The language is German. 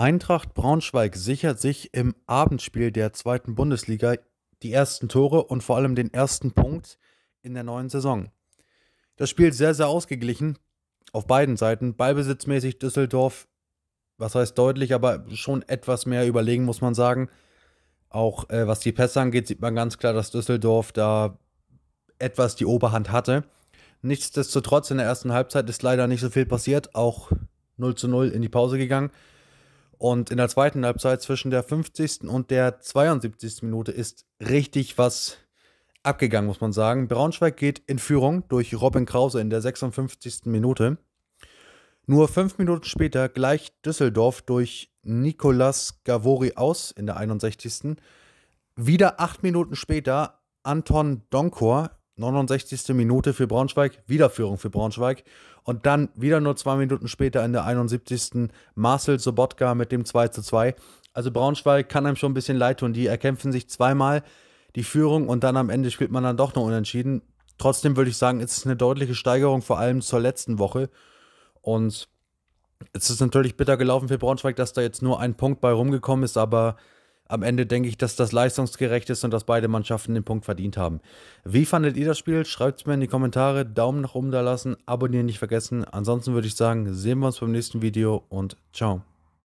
Eintracht Braunschweig sichert sich im Abendspiel der zweiten Bundesliga die ersten Tore und vor allem den ersten Punkt in der neuen Saison. Das Spiel ist sehr, sehr ausgeglichen auf beiden Seiten. Ballbesitzmäßig Düsseldorf, was heißt deutlich, aber schon etwas mehr überlegen, muss man sagen. Auch äh, was die Pässe angeht, sieht man ganz klar, dass Düsseldorf da etwas die Oberhand hatte. Nichtsdestotrotz, in der ersten Halbzeit ist leider nicht so viel passiert, auch 0 zu 0 in die Pause gegangen. Und in der zweiten Halbzeit zwischen der 50. und der 72. Minute ist richtig was abgegangen, muss man sagen. Braunschweig geht in Führung durch Robin Krause in der 56. Minute. Nur fünf Minuten später gleicht Düsseldorf durch Nicolas Gavori aus in der 61. Wieder acht Minuten später Anton Donkor 69. Minute für Braunschweig, Wiederführung für Braunschweig. Und dann wieder nur zwei Minuten später in der 71. Marcel Sobotka mit dem 2 zu 2. Also Braunschweig kann einem schon ein bisschen leid tun. Die erkämpfen sich zweimal die Führung und dann am Ende spielt man dann doch noch unentschieden. Trotzdem würde ich sagen, es ist eine deutliche Steigerung, vor allem zur letzten Woche. Und es ist natürlich bitter gelaufen für Braunschweig, dass da jetzt nur ein Punkt bei rumgekommen ist, aber am Ende denke ich, dass das leistungsgerecht ist und dass beide Mannschaften den Punkt verdient haben. Wie fandet ihr das Spiel? Schreibt es mir in die Kommentare, Daumen nach oben da lassen, abonnieren nicht vergessen. Ansonsten würde ich sagen, sehen wir uns beim nächsten Video und ciao.